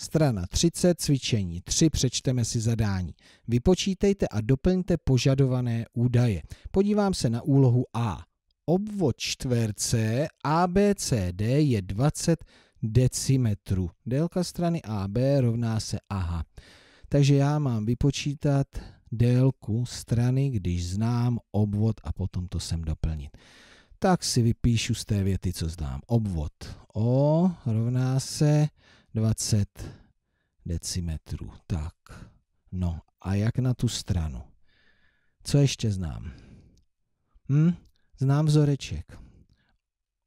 Strana 30, cvičení 3, přečteme si zadání. Vypočítejte a doplňte požadované údaje. Podívám se na úlohu A. Obvod čtverce ABCD je 20 decimetrů. Délka strany AB rovná se AH. Takže já mám vypočítat délku strany, když znám obvod a potom to sem doplnit. Tak si vypíšu z té věty, co znám. Obvod O rovná se 20 decimetrů. Tak, no a jak na tu stranu? Co ještě znám? Hm? Znám vzoreček.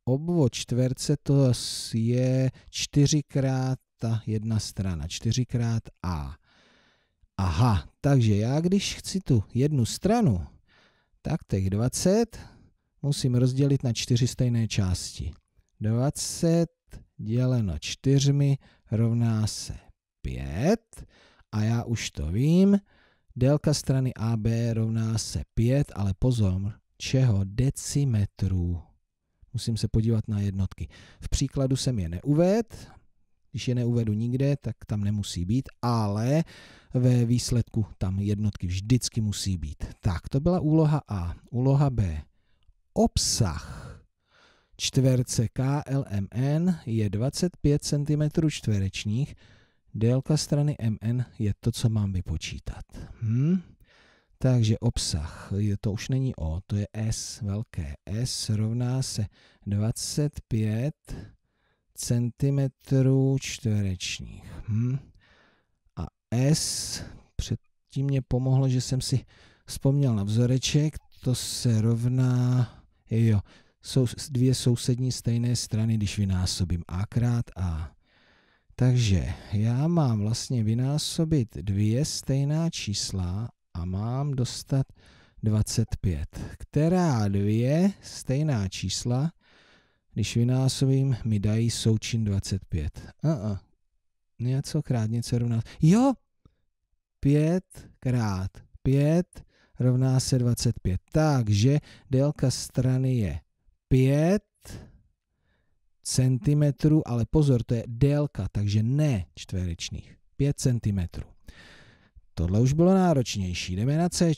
Obvod čtverce to je čtyřikrát ta jedna strana, čtyřikrát A. Aha, takže já když chci tu jednu stranu, tak těch 20 musím rozdělit na čtyři stejné části. 20 děleno čtyřmi rovná se 5 a já už to vím. Délka strany AB rovná se 5, ale pozor, čeho? Decimetrů. Musím se podívat na jednotky. V příkladu jsem je neuved, když je neuvedu nikde, tak tam nemusí být, ale ve výsledku tam jednotky vždycky musí být. Tak, to byla úloha A. Úloha B. Obsah Čtverce KLMN je 25 cm čtverečních, délka strany MN je to, co mám vypočítat. Hm? Takže obsah, to už není O, to je S, velké S rovná se 25 cm čtverečních. Hm? A S, předtím mě pomohlo, že jsem si vzpomněl na vzoreček, to se rovná, jo, jsou dvě sousední stejné strany, když vynásobím a krát a. Takže já mám vlastně vynásobit dvě stejná čísla a mám dostat 25, která dvě stejná čísla, když vynásobím, mi dají součin 25. Uh -uh. Něco krát něco rovná. Jo, 5 krát 5 rovná se 25. Takže délka strany je 5 cm, ale pozor, to je délka, takže ne čtverečných. 5 cm. Tohle už bylo náročnější. Jdeme na C.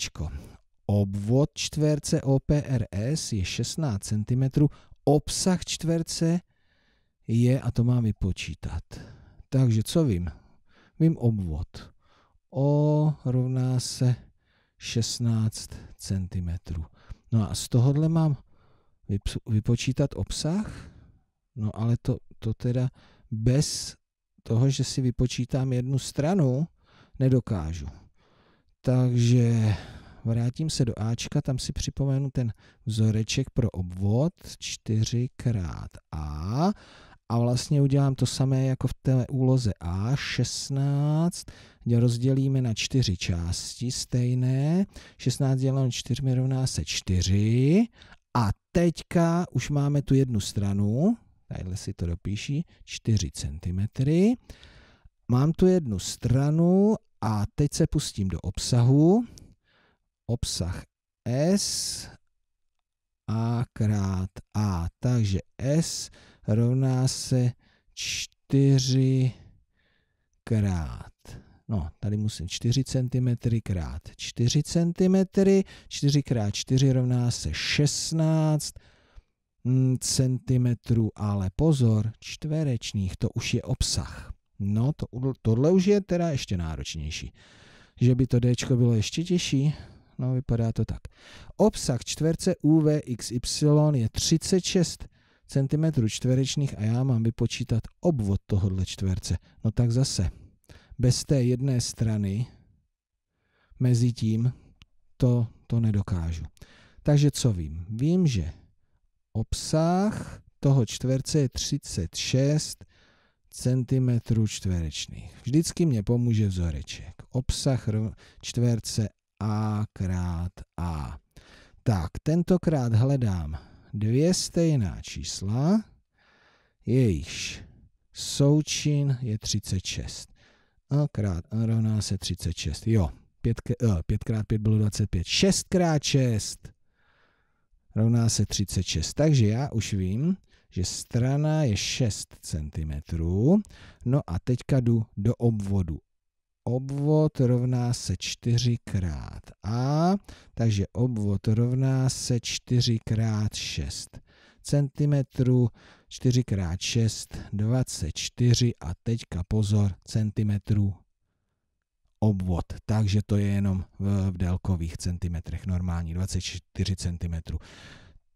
Obvod čtverce OPRS je 16 cm, obsah čtverce je, a to mám vypočítat. Takže co vím? Vím obvod. O rovná se 16 cm. No a z tohohle mám vypočítat obsah, no ale to, to teda bez toho, že si vypočítám jednu stranu, nedokážu. Takže vrátím se do Ačka, tam si připomenu ten vzoreček pro obvod 4xA a vlastně udělám to samé jako v té úloze A16, kde rozdělíme na čtyři části stejné, 16 děleno 4 rovná se 4 a teďka už máme tu jednu stranu, tadyhle si to dopíši, 4 cm. Mám tu jednu stranu a teď se pustím do obsahu. Obsah S a krát A. Takže S rovná se 4 krát no tady musím 4 cm krát 4 cm, 4 krát 4 rovná se 16 mm, cm, ale pozor, čtverečných, to už je obsah. No, to, tohle už je teda ještě náročnější. Že by to D bylo ještě těžší, no vypadá to tak. Obsah čtverce UVXY je 36 cm čtverečných a já mám vypočítat obvod tohohle čtverce. No tak zase, bez té jedné strany mezi tím to, to nedokážu. Takže co vím? Vím, že obsah toho čtverce je 36 cm čtverečných. Vždycky mě pomůže vzoreček. Obsah čtverce A krát A. Tak, tentokrát hledám dvě stejná čísla, jejichž součin je 36. A krát A rovná se 36. Jo, 5, 5 krát 5 bylo 25. 6 krát 6 rovná se 36. Takže já už vím, že strana je 6 cm. No a teďka jdu do obvodu. Obvod rovná se 4 krát A, takže obvod rovná se 4 krát 6 cm 4x6 24 a teďka pozor cm obvod, takže to je jenom v, v délkových centimetrech, normální 24 cm.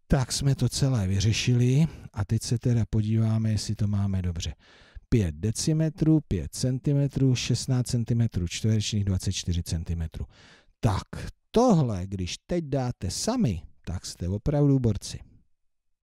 Tak jsme to celé vyřešili a teď se teda podíváme, jestli to máme dobře. 5 decimetrů, 5 cm, 16 cm čtverečních, 24 cm. Tak tohle, když teď dáte sami, tak jste opravdu borci.